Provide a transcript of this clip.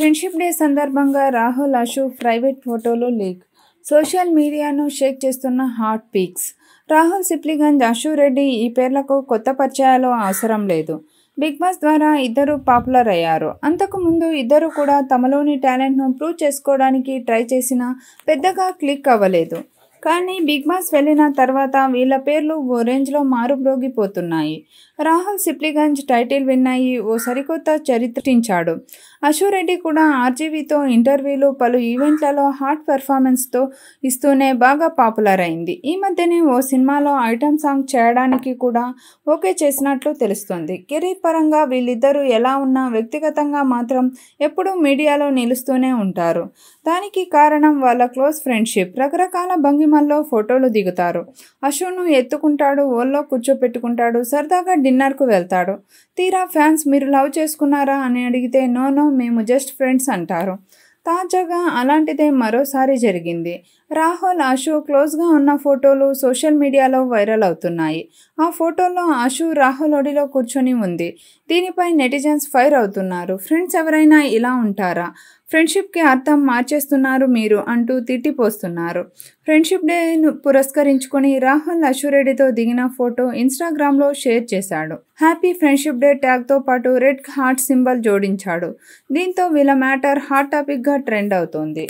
friendship day సందర్భంగా Rahul Ashok private ఫోటోలు leak social మీడియాను షేక్ చేస్తున్న హాట్ పీక్స్ రాహుల్ సిప్లిగంజ్ అశు రెడ్డి ఈ పేర్లకు కొత్త పరిచయాలు అవసరం లేదు బిగ్ బాస్ ద్వారా ఇద్దరు పాపులర్ అయ్యారు అంతకుముందు ఇద్దరు కూడా తమలోని టాలెంట్ను ప్రూవ్ చేసుకోవడానికి ట్రై చేసినా పెద్దగా క్లిక్ అవ్వలేదు కానీ బిగ్ బాస్ వెళ్ళిన తర్వాత వీళ్ళ పేర్లు ఓ రేంజ్లో మారుబ్రోగిపోతున్నాయి రాహుల్ సిప్లిగంజ్ టైటిల్ విన్నాయి ఓ సరికొత్త చరిత్రించాడు రెడ్డి కూడా ఆర్జీవీతో ఇంటర్వ్యూలు పలు ఈవెంట్లలో హాట్ పెర్ఫార్మెన్స్తో ఇస్తూనే బాగా పాపులర్ అయింది ఈ మధ్యనే ఓ సినిమాలో ఐటమ్ సాంగ్ చేయడానికి కూడా ఓకే చేసినట్లు తెలుస్తుంది కెరీర్ పరంగా వీళ్ళిద్దరూ ఎలా ఉన్నా వ్యక్తిగతంగా మాత్రం ఎప్పుడూ మీడియాలో నిలుస్తూనే ఉంటారు దానికి కారణం వాళ్ళ క్లోజ్ ఫ్రెండ్షిప్ రకరకాల భంగి సినిమాల్లో ఫోటోలు దిగుతారు అశును ఎత్తుకుంటాడు ఓల్లో కూర్చోపెట్టుకుంటాడు సరదాగా డిన్నర్కు వెళ్తాడు తీరా ఫ్యాన్స్ మీరు లవ్ చేసుకున్నారా అని అడిగితే నో నో మేము జస్ట్ ఫ్రెండ్స్ అంటారు తాజాగా అలాంటిదే మరోసారి జరిగింది రాహుల్ ఆశు క్లోజ్గా ఉన్న ఫోటోలు సోషల్ మీడియాలో వైరల్ అవుతున్నాయి ఆ ఫోటోలో ఆశు రాహుల్ ఒడిలో కూర్చొని ఉంది దీనిపై నెటిజన్స్ ఫైర్ అవుతున్నారు ఫ్రెండ్స్ ఎవరైనా ఇలా ఉంటారా ఫ్రెండ్షిప్కి అర్థం మార్చేస్తున్నారు మీరు అంటూ తిట్టిపోస్తున్నారు ఫ్రెండ్షిప్ డేను పురస్కరించుకొని రాహుల్ అశురెడ్డితో దిగిన ఫోటో ఇన్స్టాగ్రామ్లో షేర్ చేశాడు హ్యాపీ ఫ్రెండ్షిప్ డే ట్యాగ్తో పాటు రెడ్ హార్ట్ సింబల్ జోడించాడు దీంతో వీళ్ళ మ్యాటర్ హాట్ టాపిక్గా ట్రెండ్ అవుతోంది